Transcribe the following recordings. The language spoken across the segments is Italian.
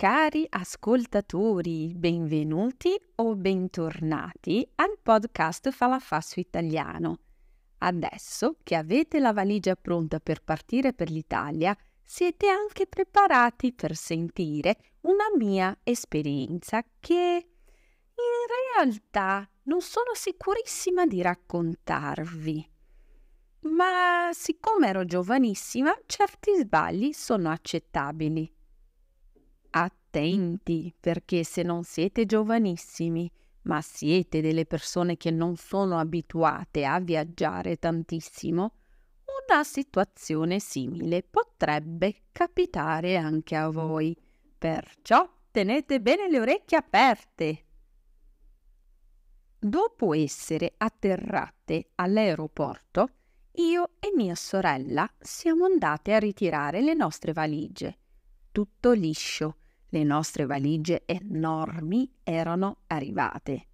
Cari ascoltatori, benvenuti o bentornati al podcast Falafasso Italiano. Adesso che avete la valigia pronta per partire per l'Italia, siete anche preparati per sentire una mia esperienza che in realtà non sono sicurissima di raccontarvi. Ma siccome ero giovanissima, certi sbagli sono accettabili attenti mm. perché se non siete giovanissimi, ma siete delle persone che non sono abituate a viaggiare tantissimo, una situazione simile potrebbe capitare anche a mm. voi. Perciò tenete bene le orecchie aperte. Dopo essere atterrate all'aeroporto, io e mia sorella siamo andate a ritirare le nostre valigie tutto liscio. Le nostre valigie enormi erano arrivate.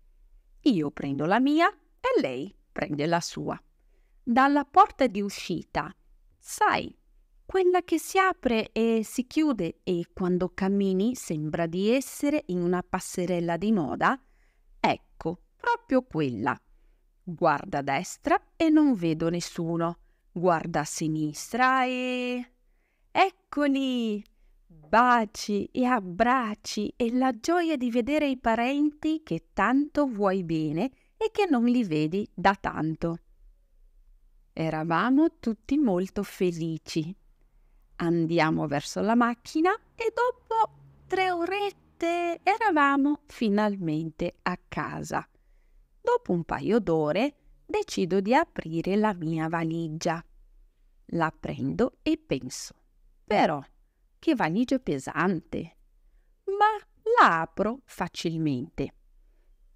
Io prendo la mia e lei prende la sua. Dalla porta di uscita, sai, quella che si apre e si chiude e quando cammini sembra di essere in una passerella di moda, ecco, proprio quella. Guarda a destra e non vedo nessuno. Guarda a sinistra e... Eccoli! baci e abbracci e la gioia di vedere i parenti che tanto vuoi bene e che non li vedi da tanto. Eravamo tutti molto felici. Andiamo verso la macchina e dopo tre orette eravamo finalmente a casa. Dopo un paio d'ore decido di aprire la mia valigia. La prendo e penso. Però che vanigia pesante, ma la apro facilmente.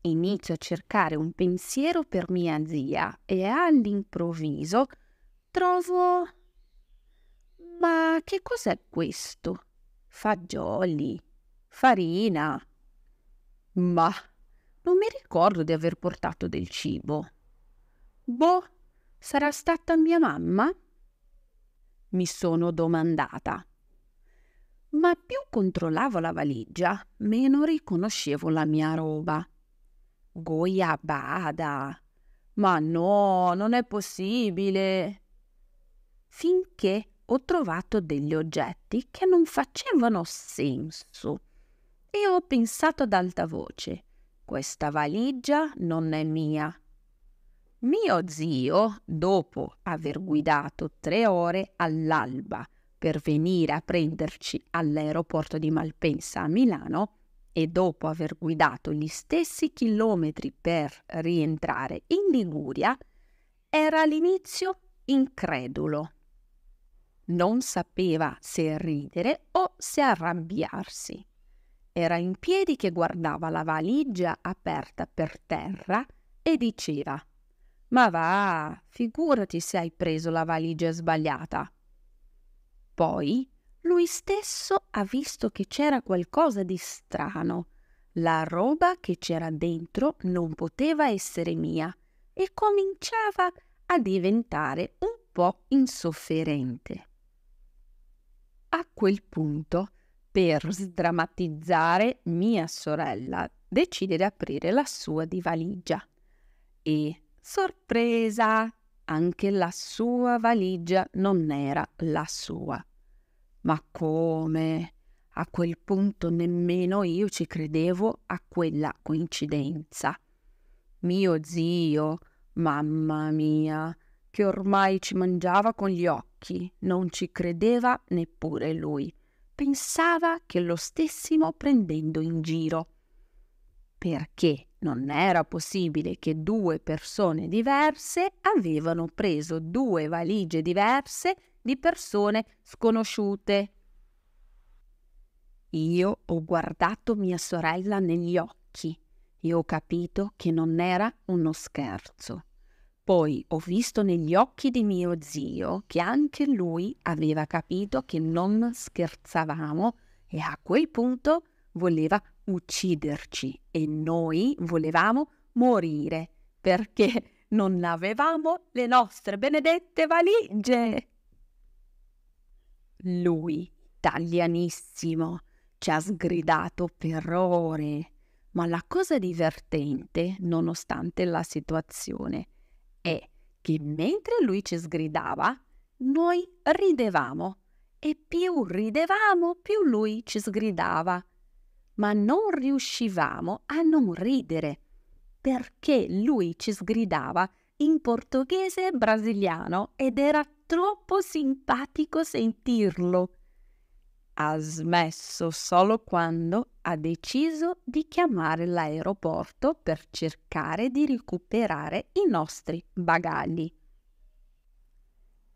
Inizio a cercare un pensiero per mia zia e all'improvviso trovo... Ma che cos'è questo? Fagioli, farina. Ma non mi ricordo di aver portato del cibo. Boh, sarà stata mia mamma? Mi sono domandata ma più controllavo la valigia, meno riconoscevo la mia roba. Goia bada. Ma no, non è possibile. Finché ho trovato degli oggetti che non facevano senso e ho pensato ad alta voce, questa valigia non è mia. Mio zio, dopo aver guidato tre ore all'alba, per venire a prenderci all'aeroporto di Malpensa a Milano e dopo aver guidato gli stessi chilometri per rientrare in Liguria, era all'inizio incredulo. Non sapeva se ridere o se arrabbiarsi. Era in piedi che guardava la valigia aperta per terra e diceva Ma va, figurati se hai preso la valigia sbagliata. Poi lui stesso ha visto che c'era qualcosa di strano. La roba che c'era dentro non poteva essere mia e cominciava a diventare un po' insofferente. A quel punto, per sdrammatizzare, mia sorella decide di aprire la sua di valigia. E, sorpresa, anche la sua valigia non era la sua. Ma come? A quel punto nemmeno io ci credevo a quella coincidenza. Mio zio, mamma mia, che ormai ci mangiava con gli occhi, non ci credeva neppure lui. Pensava che lo stessimo prendendo in giro. Perché non era possibile che due persone diverse avevano preso due valigie diverse di persone sconosciute. Io ho guardato mia sorella negli occhi e ho capito che non era uno scherzo. Poi ho visto negli occhi di mio zio che anche lui aveva capito che non scherzavamo e a quel punto voleva ucciderci e noi volevamo morire perché non avevamo le nostre benedette valigie lui, italianissimo, ci ha sgridato per ore. Ma la cosa divertente, nonostante la situazione, è che mentre lui ci sgridava, noi ridevamo e più ridevamo, più lui ci sgridava. Ma non riuscivamo a non ridere perché lui ci sgridava in portoghese brasiliano ed era troppo simpatico sentirlo. Ha smesso solo quando ha deciso di chiamare l'aeroporto per cercare di recuperare i nostri bagagli.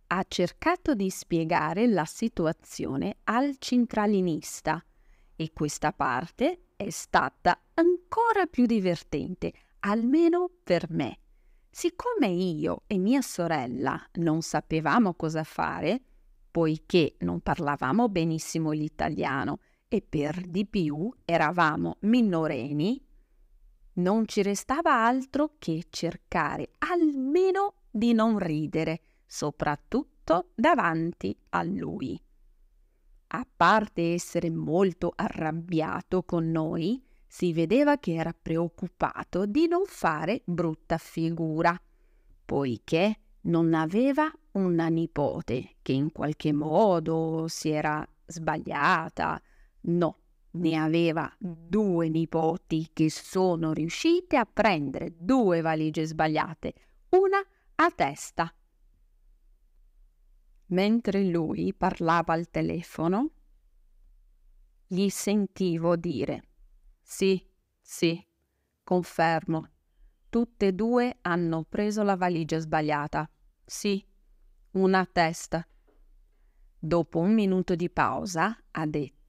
Ha cercato di spiegare la situazione al centralinista e questa parte è stata ancora più divertente, almeno per me Siccome io e mia sorella non sapevamo cosa fare, poiché non parlavamo benissimo l'italiano e per di più eravamo minoreni, non ci restava altro che cercare almeno di non ridere, soprattutto davanti a lui. A parte essere molto arrabbiato con noi, si vedeva che era preoccupato di non fare brutta figura, poiché non aveva una nipote che in qualche modo si era sbagliata. No, ne aveva due nipoti che sono riuscite a prendere due valigie sbagliate, una a testa. Mentre lui parlava al telefono, gli sentivo dire sì, sì, confermo. Tutte e due hanno preso la valigia sbagliata. Sì, una a testa. Dopo un minuto di pausa ha detto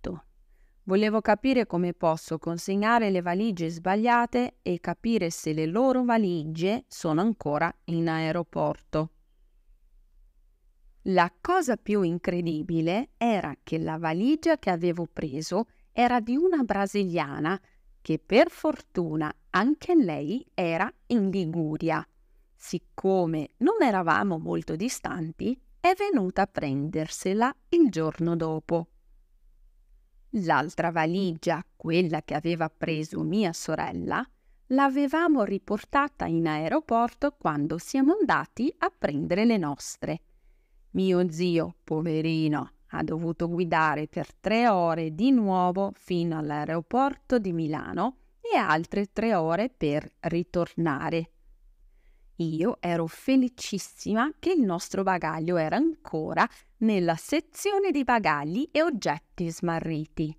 Volevo capire come posso consegnare le valigie sbagliate e capire se le loro valigie sono ancora in aeroporto. La cosa più incredibile era che la valigia che avevo preso era di una brasiliana che per fortuna anche lei era in Liguria. Siccome non eravamo molto distanti, è venuta a prendersela il giorno dopo. L'altra valigia, quella che aveva preso mia sorella, l'avevamo riportata in aeroporto quando siamo andati a prendere le nostre. Mio zio, poverino, ha dovuto guidare per tre ore di nuovo fino all'aeroporto di Milano e altre tre ore per ritornare. Io ero felicissima che il nostro bagaglio era ancora nella sezione di bagagli e oggetti smarriti.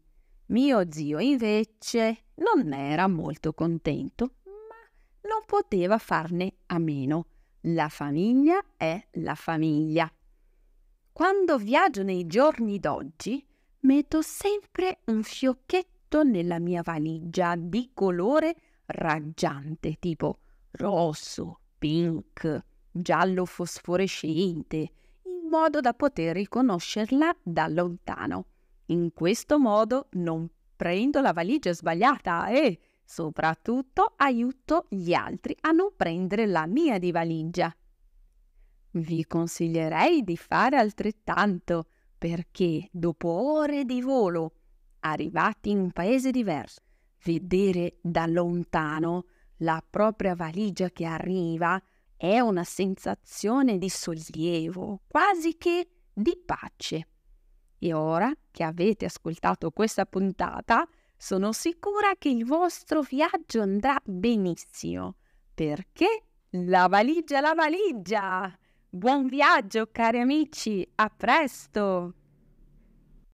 Mio zio invece non era molto contento, ma non poteva farne a meno. La famiglia è la famiglia quando viaggio nei giorni d'oggi, metto sempre un fiocchetto nella mia valigia di colore raggiante, tipo rosso, pink, giallo fosforescente, in modo da poter riconoscerla da lontano. In questo modo non prendo la valigia sbagliata e soprattutto aiuto gli altri a non prendere la mia di valigia. Vi consiglierei di fare altrettanto perché dopo ore di volo, arrivati in un paese diverso, vedere da lontano la propria valigia che arriva è una sensazione di sollievo, quasi che di pace. E ora che avete ascoltato questa puntata, sono sicura che il vostro viaggio andrà benissimo, perché la valigia, la valigia! Buon viaggio cari amici, a presto!